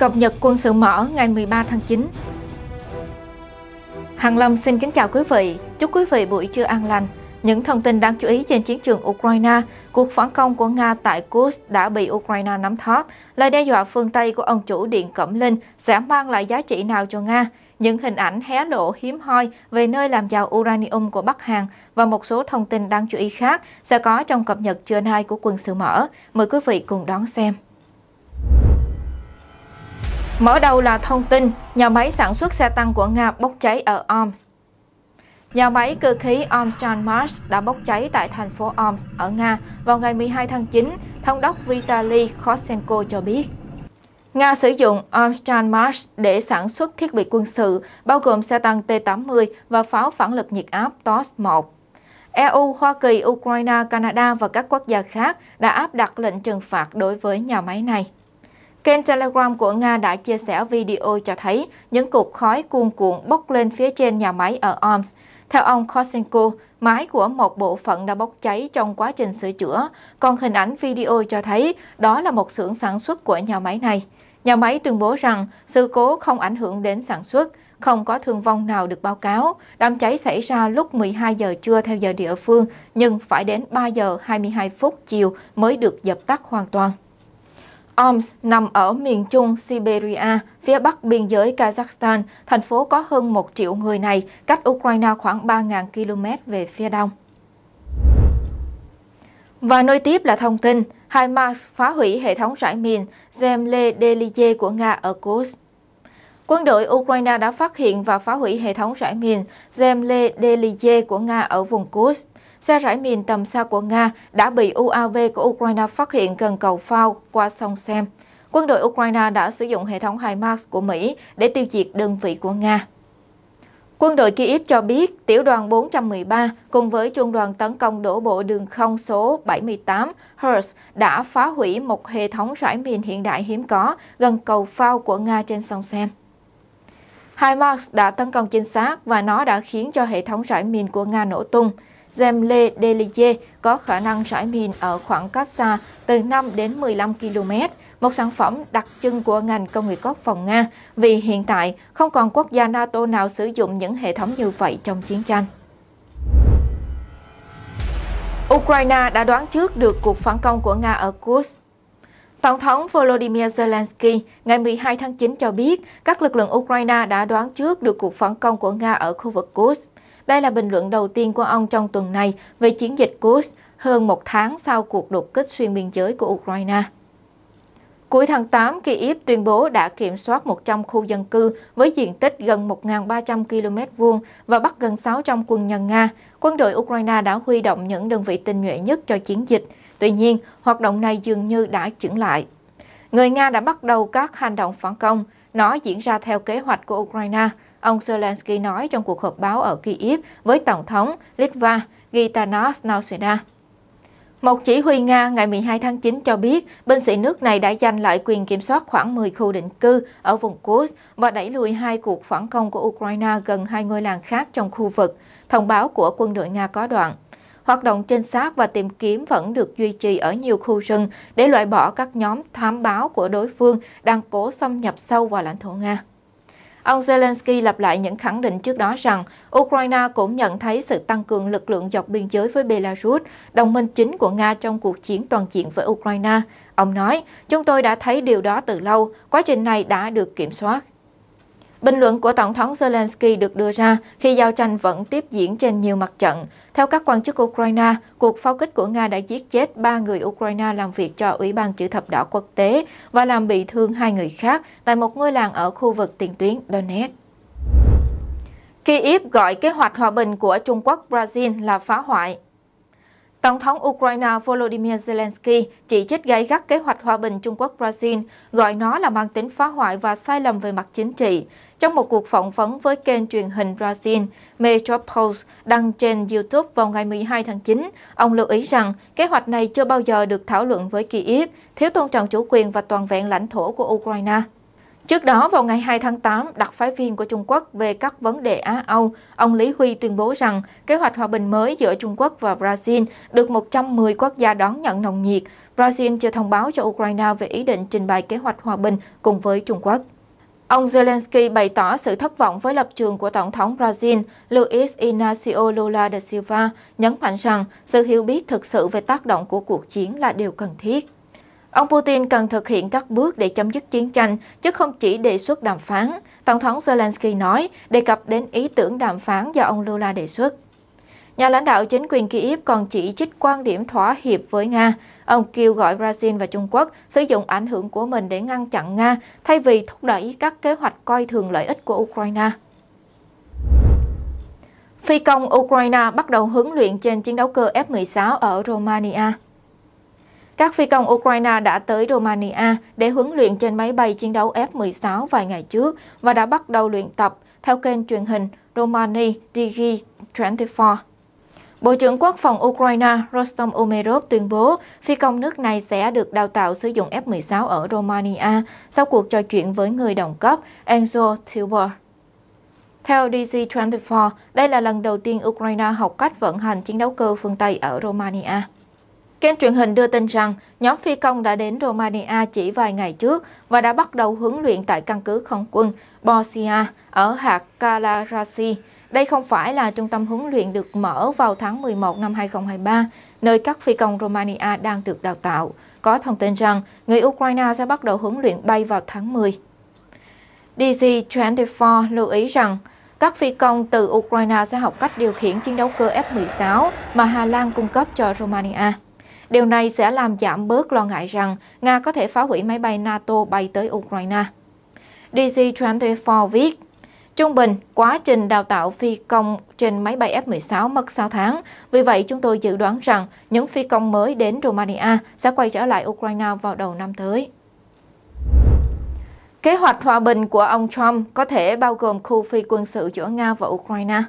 Cập nhật quân sự mở ngày 13 tháng 9 Hàng Lâm xin kính chào quý vị, chúc quý vị buổi trưa an lành. Những thông tin đáng chú ý trên chiến trường Ukraine, cuộc phản công của Nga tại Kursk đã bị Ukraine nắm thóp. Lời đe dọa phương Tây của ông chủ Điện Cẩm Linh sẽ mang lại giá trị nào cho Nga? Những hình ảnh hé lộ hiếm hoi về nơi làm giàu uranium của Bắc Hàn và một số thông tin đáng chú ý khác sẽ có trong cập nhật trưa nay của quân sự mở. Mời quý vị cùng đón xem. Mở đầu là thông tin, nhà máy sản xuất xe tăng của Nga bốc cháy ở Omsk. Nhà máy cơ khí Omstrand Mars đã bốc cháy tại thành phố Omsk ở Nga vào ngày 12 tháng 9, Thông đốc Vitaly Khosenko cho biết. Nga sử dụng Omstrand Mars để sản xuất thiết bị quân sự, bao gồm xe tăng T-80 và pháo phản lực nhiệt áp TOS-1. EU, Hoa Kỳ, Ukraine, Canada và các quốc gia khác đã áp đặt lệnh trừng phạt đối với nhà máy này. Kênh Telegram của Nga đã chia sẻ video cho thấy những cột khói cuồn cuộn bốc lên phía trên nhà máy ở Omsk. Theo ông Kosenko, mái của một bộ phận đã bốc cháy trong quá trình sửa chữa, còn hình ảnh video cho thấy đó là một xưởng sản xuất của nhà máy này. Nhà máy tuyên bố rằng sự cố không ảnh hưởng đến sản xuất, không có thương vong nào được báo cáo. Đám cháy xảy ra lúc 12 giờ trưa theo giờ địa phương, nhưng phải đến 3 giờ 22 phút chiều mới được dập tắt hoàn toàn. Omsk nằm ở miền trung Siberia, phía bắc biên giới Kazakhstan. Thành phố có hơn 1 triệu người này, cách Ukraine khoảng 3.000 km về phía đông. Và nối tiếp là thông tin, HIMARS phá hủy hệ thống rải mìn Zemle Delize của Nga ở Kursk. Quân đội Ukraine đã phát hiện và phá hủy hệ thống rải mìn Zemle Delize của Nga ở vùng Kursk. Xe rải mìn tầm xa của Nga đã bị UAV của Ukraine phát hiện gần cầu Phao qua sông Sem. Quân đội Ukraine đã sử dụng hệ thống HIMARS của Mỹ để tiêu diệt đơn vị của Nga. Quân đội Kyiv cho biết tiểu đoàn 413 cùng với trung đoàn tấn công đổ bộ đường không số 78 Hers đã phá hủy một hệ thống rải mìn hiện đại hiếm có gần cầu phao của Nga trên sông Sen. HIMARS đã tấn công chính xác và nó đã khiến cho hệ thống rải mìn của Nga nổ tung. Zemle Deliye có khả năng rải mìn ở khoảng cách xa từ 5 đến 15 km, một sản phẩm đặc trưng của ngành công nghiệp quốc phòng Nga, vì hiện tại không còn quốc gia NATO nào sử dụng những hệ thống như vậy trong chiến tranh. Ukraine đã đoán trước được cuộc phản công của Nga ở Kursk. Tổng thống Volodymyr Zelensky ngày 12 tháng 9 cho biết các lực lượng Ukraine đã đoán trước được cuộc phản công của Nga ở khu vực Kursk. Đây là bình luận đầu tiên của ông trong tuần này về chiến dịch Kursk hơn một tháng sau cuộc đột kích xuyên biên giới của Ukraine. Cuối tháng 8, Kyiv tuyên bố đã kiểm soát 100 khu dân cư với diện tích gần 1.300 km vuông và bắt gần 600 quân nhân Nga. Quân đội Ukraine đã huy động những đơn vị tinh nhuệ nhất cho chiến dịch. Tuy nhiên, hoạt động này dường như đã chững lại. Người Nga đã bắt đầu các hành động phản công. Nó diễn ra theo kế hoạch của Ukraine. Ông Zelensky nói trong cuộc họp báo ở Kyiv với Tổng thống Litva Gitanas Nauseda. Một chỉ huy Nga ngày 12 tháng 9 cho biết binh sĩ nước này đã giành lại quyền kiểm soát khoảng 10 khu định cư ở vùng Kursk và đẩy lùi hai cuộc phản công của Ukraine gần hai ngôi làng khác trong khu vực, thông báo của quân đội Nga có đoạn. Hoạt động trinh sát và tìm kiếm vẫn được duy trì ở nhiều khu rừng để loại bỏ các nhóm thám báo của đối phương đang cố xâm nhập sâu vào lãnh thổ Nga. Ông Zelensky lặp lại những khẳng định trước đó rằng Ukraine cũng nhận thấy sự tăng cường lực lượng dọc biên giới với Belarus, đồng minh chính của Nga trong cuộc chiến toàn diện với Ukraine. Ông nói, chúng tôi đã thấy điều đó từ lâu, quá trình này đã được kiểm soát. Bình luận của Tổng thống Zelensky được đưa ra khi giao tranh vẫn tiếp diễn trên nhiều mặt trận. Theo các quan chức Ukraine, cuộc pháo kích của Nga đã giết chết ba người Ukraine làm việc cho Ủy ban Chữ thập đỏ quốc tế và làm bị thương hai người khác tại một ngôi làng ở khu vực tiền tuyến Donetsk. Kyiv gọi kế hoạch hòa bình của Trung Quốc-Brazil là phá hoại. Tổng thống Ukraine Volodymyr Zelensky chỉ trích gây gắt kế hoạch hòa bình Trung Quốc-Brazil, gọi nó là mang tính phá hoại và sai lầm về mặt chính trị. Trong một cuộc phỏng vấn với kênh truyền hình Brazil Metropolis đăng trên YouTube vào ngày 12 tháng 9, ông lưu ý rằng kế hoạch này chưa bao giờ được thảo luận với Kyiv, thiếu tôn trọng chủ quyền và toàn vẹn lãnh thổ của Ukraine. Trước đó, vào ngày 2 tháng 8, đặc phái viên của Trung Quốc về các vấn đề Á-Âu, ông Lý Huy tuyên bố rằng kế hoạch hòa bình mới giữa Trung Quốc và Brazil được 110 quốc gia đón nhận nồng nhiệt. Brazil chưa thông báo cho Ukraine về ý định trình bày kế hoạch hòa bình cùng với Trung Quốc. Ông Zelensky bày tỏ sự thất vọng với lập trường của Tổng thống Brazil Luiz Inácio Lula da Silva, nhấn mạnh rằng sự hiểu biết thực sự về tác động của cuộc chiến là điều cần thiết. Ông Putin cần thực hiện các bước để chấm dứt chiến tranh, chứ không chỉ đề xuất đàm phán, Tổng thống Zelensky nói, đề cập đến ý tưởng đàm phán do ông Lula đề xuất. Nhà lãnh đạo chính quyền Kyiv còn chỉ trích quan điểm thỏa hiệp với Nga. Ông kêu gọi Brazil và Trung Quốc sử dụng ảnh hưởng của mình để ngăn chặn Nga, thay vì thúc đẩy các kế hoạch coi thường lợi ích của Ukraine. Phi công Ukraine bắt đầu huấn luyện trên chiến đấu cơ F-16 ở Romania. Các phi công Ukraine đã tới Romania để huấn luyện trên máy bay chiến đấu F-16 vài ngày trước và đã bắt đầu luyện tập theo kênh truyền hình Romani Digi24. Bộ trưởng Quốc phòng Ukraine Rostom Umerov tuyên bố phi công nước này sẽ được đào tạo sử dụng F-16 ở Romania sau cuộc trò chuyện với người đồng cấp Enzo Tilber. Theo DC24, đây là lần đầu tiên Ukraine học cách vận hành chiến đấu cơ phương Tây ở Romania. Kênh truyền hình đưa tin rằng nhóm phi công đã đến Romania chỉ vài ngày trước và đã bắt đầu huấn luyện tại căn cứ không quân Borsia ở hạt Calarasi. Đây không phải là trung tâm huấn luyện được mở vào tháng 11 năm 2023, nơi các phi công Romania đang được đào tạo. Có thông tin rằng người Ukraine sẽ bắt đầu huấn luyện bay vào tháng 10. DC 24 lưu ý rằng các phi công từ Ukraine sẽ học cách điều khiển chiến đấu cơ F-16 mà Hà Lan cung cấp cho Romania. Điều này sẽ làm giảm bớt lo ngại rằng Nga có thể phá hủy máy bay NATO bay tới Ukraine. DC24 viết, Trung bình, quá trình đào tạo phi công trên máy bay F-16 mất 6 tháng. Vì vậy, chúng tôi dự đoán rằng những phi công mới đến Romania sẽ quay trở lại Ukraine vào đầu năm tới. Kế hoạch hòa bình của ông Trump có thể bao gồm khu phi quân sự giữa Nga và Ukraine.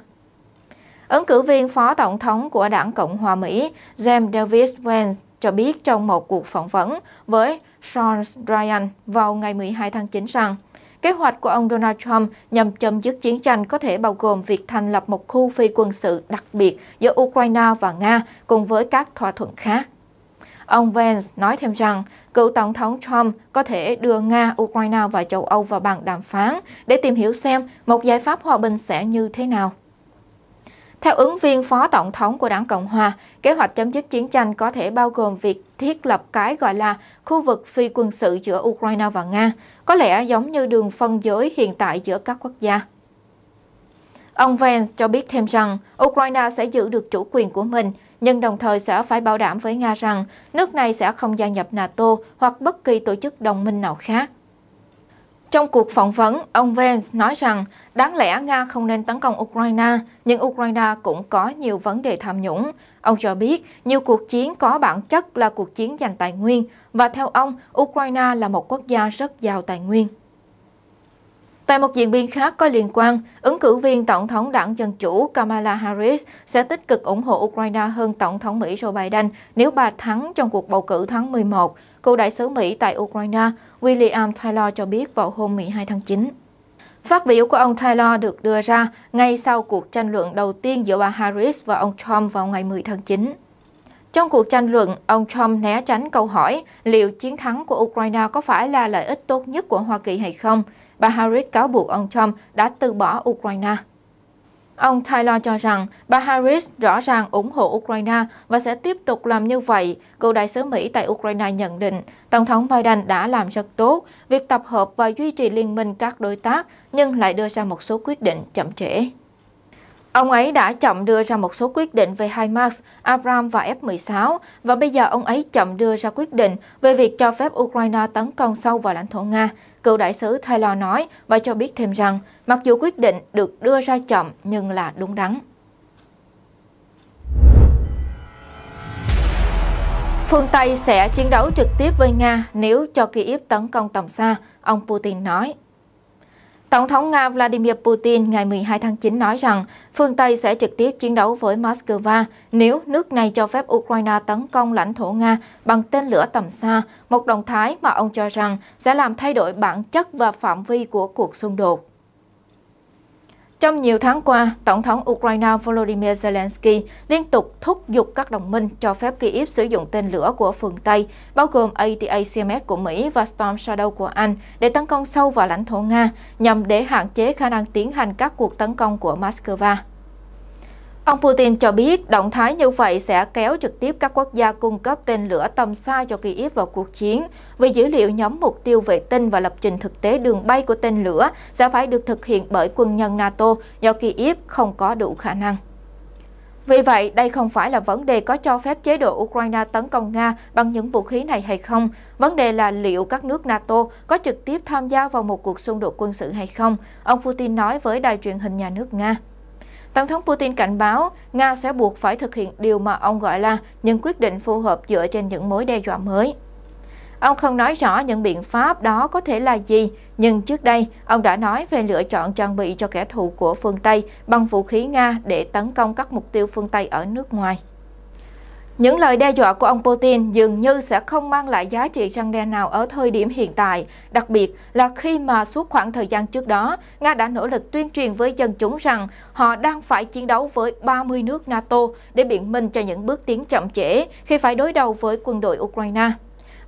Ứng cử viên phó tổng thống của đảng Cộng hòa Mỹ James Davis Vance cho biết trong một cuộc phỏng vấn với Sean Ryan vào ngày 12 tháng 9 rằng kế hoạch của ông Donald Trump nhằm chấm dứt chiến tranh có thể bao gồm việc thành lập một khu phi quân sự đặc biệt giữa Ukraine và Nga cùng với các thỏa thuận khác. Ông Vance nói thêm rằng, cựu Tổng thống Trump có thể đưa Nga, Ukraine và châu Âu vào bàn đàm phán để tìm hiểu xem một giải pháp hòa bình sẽ như thế nào. Theo ứng viên Phó Tổng thống của Đảng Cộng Hòa, kế hoạch chấm dứt chiến tranh có thể bao gồm việc thiết lập cái gọi là khu vực phi quân sự giữa Ukraine và Nga, có lẽ giống như đường phân giới hiện tại giữa các quốc gia. Ông Vance cho biết thêm rằng Ukraine sẽ giữ được chủ quyền của mình, nhưng đồng thời sẽ phải bảo đảm với Nga rằng nước này sẽ không gia nhập NATO hoặc bất kỳ tổ chức đồng minh nào khác. Trong cuộc phỏng vấn, ông Vance nói rằng đáng lẽ Nga không nên tấn công Ukraine, nhưng Ukraine cũng có nhiều vấn đề tham nhũng. Ông cho biết nhiều cuộc chiến có bản chất là cuộc chiến giành tài nguyên, và theo ông, Ukraine là một quốc gia rất giàu tài nguyên. Tại một diễn biến khác có liên quan, ứng cử viên Tổng thống đảng Dân Chủ Kamala Harris sẽ tích cực ủng hộ Ukraine hơn Tổng thống Mỹ Joe Biden nếu bà thắng trong cuộc bầu cử tháng 11, cựu đại sứ Mỹ tại Ukraine William Taylor cho biết vào hôm 12 tháng 9. Phát biểu của ông Taylor được đưa ra ngay sau cuộc tranh luận đầu tiên giữa bà Harris và ông Trump vào ngày 10 tháng 9. Trong cuộc tranh luận, ông Trump né tránh câu hỏi liệu chiến thắng của Ukraine có phải là lợi ích tốt nhất của Hoa Kỳ hay không, bà Harris cáo buộc ông Trump đã từ bỏ Ukraine. Ông Taylor cho rằng bà Harris rõ ràng ủng hộ Ukraine và sẽ tiếp tục làm như vậy. Cựu đại sứ Mỹ tại Ukraine nhận định Tổng thống Biden đã làm rất tốt việc tập hợp và duy trì liên minh các đối tác nhưng lại đưa ra một số quyết định chậm trễ. Ông ấy đã chậm đưa ra một số quyết định về HIMARS, Abram và F-16 và bây giờ ông ấy chậm đưa ra quyết định về việc cho phép Ukraine tấn công sâu vào lãnh thổ Nga. Cựu đại sứ Thái Lan nói và cho biết thêm rằng mặc dù quyết định được đưa ra chậm nhưng là đúng đắn. Phương Tây sẽ chiến đấu trực tiếp với Nga nếu cho Kyiv tấn công tầm xa, ông Putin nói. Tổng thống Nga Vladimir Putin ngày 12 tháng 9 nói rằng phương Tây sẽ trực tiếp chiến đấu với Moscow nếu nước này cho phép Ukraine tấn công lãnh thổ Nga bằng tên lửa tầm xa, một động thái mà ông cho rằng sẽ làm thay đổi bản chất và phạm vi của cuộc xung đột. Trong nhiều tháng qua, Tổng thống Ukraine Volodymyr Zelensky liên tục thúc giục các đồng minh cho phép Kyiv sử dụng tên lửa của phương Tây, bao gồm ATACMS của Mỹ và Storm Shadow của Anh, để tấn công sâu vào lãnh thổ Nga, nhằm để hạn chế khả năng tiến hành các cuộc tấn công của Moscow. Ông Putin cho biết động thái như vậy sẽ kéo trực tiếp các quốc gia cung cấp tên lửa tầm xa cho Kyiv vào cuộc chiến, vì dữ liệu nhóm mục tiêu vệ tinh và lập trình thực tế đường bay của tên lửa sẽ phải được thực hiện bởi quân nhân NATO do Kyiv không có đủ khả năng. Vì vậy, đây không phải là vấn đề có cho phép chế độ Ukraine tấn công Nga bằng những vũ khí này hay không. Vấn đề là liệu các nước NATO có trực tiếp tham gia vào một cuộc xung đột quân sự hay không, ông Putin nói với đài truyền hình nhà nước Nga. Tổng thống Putin cảnh báo Nga sẽ buộc phải thực hiện điều mà ông gọi là những quyết định phù hợp dựa trên những mối đe dọa mới. Ông không nói rõ những biện pháp đó có thể là gì, nhưng trước đây ông đã nói về lựa chọn trang bị cho kẻ thù của phương Tây bằng vũ khí Nga để tấn công các mục tiêu phương Tây ở nước ngoài. Những lời đe dọa của ông Putin dường như sẽ không mang lại giá trị răng đe nào ở thời điểm hiện tại, đặc biệt là khi mà suốt khoảng thời gian trước đó, Nga đã nỗ lực tuyên truyền với dân chúng rằng họ đang phải chiến đấu với 30 nước NATO để biện minh cho những bước tiến chậm trễ khi phải đối đầu với quân đội Ukraine.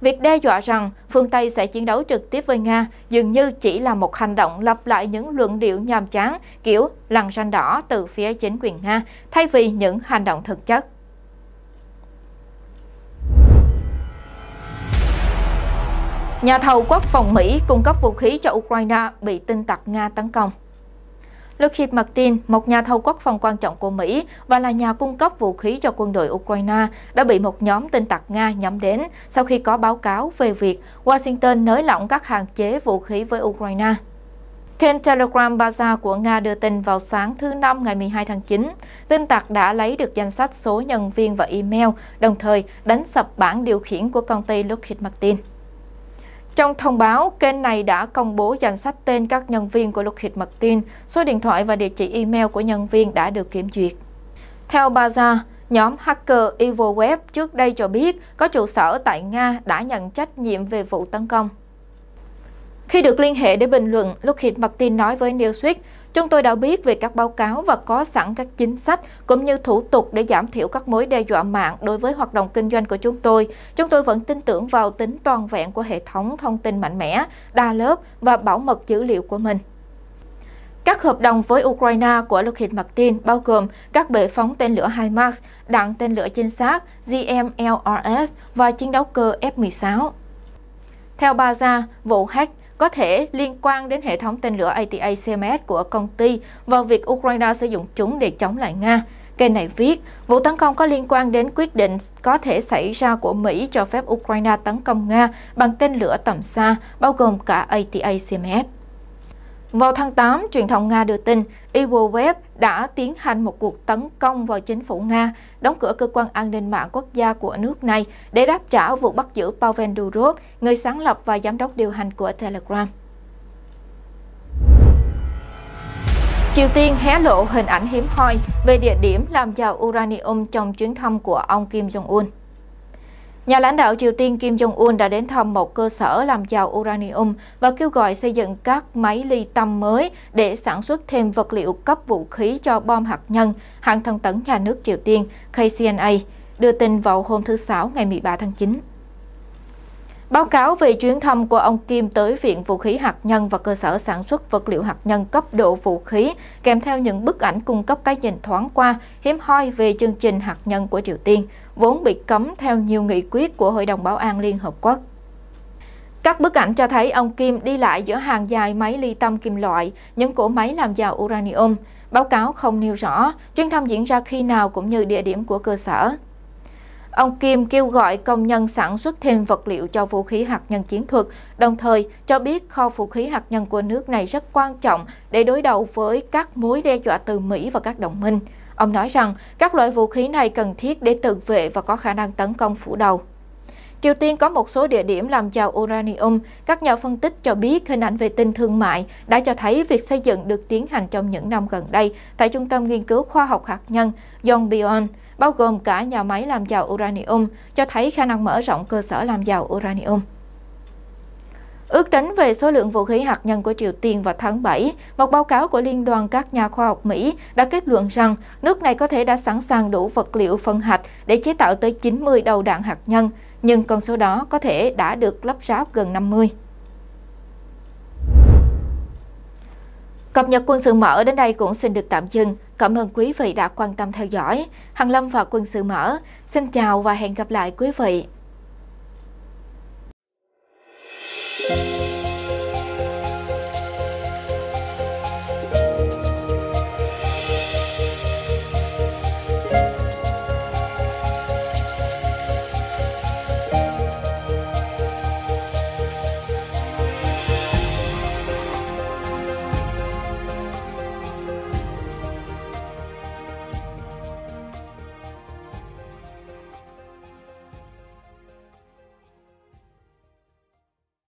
Việc đe dọa rằng phương Tây sẽ chiến đấu trực tiếp với Nga dường như chỉ là một hành động lặp lại những luận điệu nhàm chán kiểu lằn ranh đỏ từ phía chính quyền Nga thay vì những hành động thực chất. Nhà thầu quốc phòng Mỹ cung cấp vũ khí cho Ukraine bị tin tặc Nga tấn công. Lockheed Martin, một nhà thầu quốc phòng quan trọng của Mỹ và là nhà cung cấp vũ khí cho quân đội Ukraine, đã bị một nhóm tin tặc Nga nhắm đến sau khi có báo cáo về việc Washington nới lỏng các hạn chế vũ khí với Ukraine. Kênh Telegram Baza của Nga đưa tin vào sáng thứ Năm ngày 12 tháng 9, tin tặc đã lấy được danh sách số nhân viên và email, đồng thời đánh sập bảng điều khiển của công ty Lockheed Martin. Trong thông báo, kênh này đã công bố danh sách tên các nhân viên của Lockheed Martin, số điện thoại và địa chỉ email của nhân viên đã được kiểm duyệt. Theo Baza, nhóm hacker EvilWeb trước đây cho biết có trụ sở tại Nga đã nhận trách nhiệm về vụ tấn công. Khi được liên hệ để bình luận, Lockheed Martin nói với Newsweek, chúng tôi đã biết về các báo cáo và có sẵn các chính sách cũng như thủ tục để giảm thiểu các mối đe dọa mạng đối với hoạt động kinh doanh của chúng tôi. Chúng tôi vẫn tin tưởng vào tính toàn vẹn của hệ thống thông tin mạnh mẽ, đa lớp và bảo mật dữ liệu của mình. Các hợp đồng với Ukraine của Lockheed Martin bao gồm các bệ phóng tên lửa HIMARS, đạn tên lửa trinh sát GMLRS và chiến đấu cơ F-16. Theo Baza, vụ hack có thể liên quan đến hệ thống tên lửa ATACMS của công ty và việc Ukraine sử dụng chúng để chống lại Nga. Kênh này viết, vụ tấn công có liên quan đến quyết định có thể xảy ra của Mỹ cho phép Ukraine tấn công Nga bằng tên lửa tầm xa, bao gồm cả ATACMS. Vào tháng 8, truyền thông Nga đưa tin Iwoweb đã tiến hành một cuộc tấn công vào chính phủ Nga, đóng cửa cơ quan an ninh mạng quốc gia của nước này để đáp trả vụ bắt giữ Pavel Durov, người sáng lập và giám đốc điều hành của Telegram. Triều Tiên hé lộ hình ảnh hiếm hoi về địa điểm làm giàu uranium trong chuyến thăm của ông Kim Jong-un. Nhà lãnh đạo Triều Tiên Kim Jong-un đã đến thăm một cơ sở làm giàu uranium và kêu gọi xây dựng các máy ly tâm mới để sản xuất thêm vật liệu cấp vũ khí cho bom hạt nhân, hãng thông tấn nhà nước Triều Tiên KCNA, đưa tin vào hôm thứ Sáu ngày 13 tháng 9. Báo cáo về chuyến thăm của ông Kim tới Viện Vũ khí Hạt nhân và cơ sở sản xuất vật liệu hạt nhân cấp độ vũ khí, kèm theo những bức ảnh cung cấp cái nhìn thoáng qua, hiếm hoi về chương trình hạt nhân của Triều Tiên, vốn bị cấm theo nhiều nghị quyết của Hội đồng Bảo an Liên Hợp Quốc. Các bức ảnh cho thấy ông Kim đi lại giữa hàng dài máy ly tâm kim loại, những cỗ máy làm giàu uranium. Báo cáo không nêu rõ chuyến thăm diễn ra khi nào cũng như địa điểm của cơ sở. Ông Kim kêu gọi công nhân sản xuất thêm vật liệu cho vũ khí hạt nhân chiến thuật, đồng thời cho biết kho vũ khí hạt nhân của nước này rất quan trọng để đối đầu với các mối đe dọa từ Mỹ và các đồng minh. Ông nói rằng các loại vũ khí này cần thiết để tự vệ và có khả năng tấn công phủ đầu. Triều Tiên có một số địa điểm làm giàu uranium. Các nhà phân tích cho biết hình ảnh vệ tinh thương mại đã cho thấy việc xây dựng được tiến hành trong những năm gần đây tại Trung tâm Nghiên cứu Khoa học Hạt nhân Yongbyon bao gồm cả nhà máy làm giàu uranium, cho thấy khả năng mở rộng cơ sở làm giàu uranium. Ước tính về số lượng vũ khí hạt nhân của Triều Tiên vào tháng 7, một báo cáo của Liên đoàn các nhà khoa học Mỹ đã kết luận rằng nước này có thể đã sẵn sàng đủ vật liệu phân hạch để chế tạo tới 90 đầu đạn hạt nhân, nhưng con số đó có thể đã được lắp ráp gần 50. Cập nhật quân sự mở đến đây cũng xin được tạm dừng. Cảm ơn quý vị đã quan tâm theo dõi. Hằng Lâm và Quân sự mở. Xin chào và hẹn gặp lại quý vị.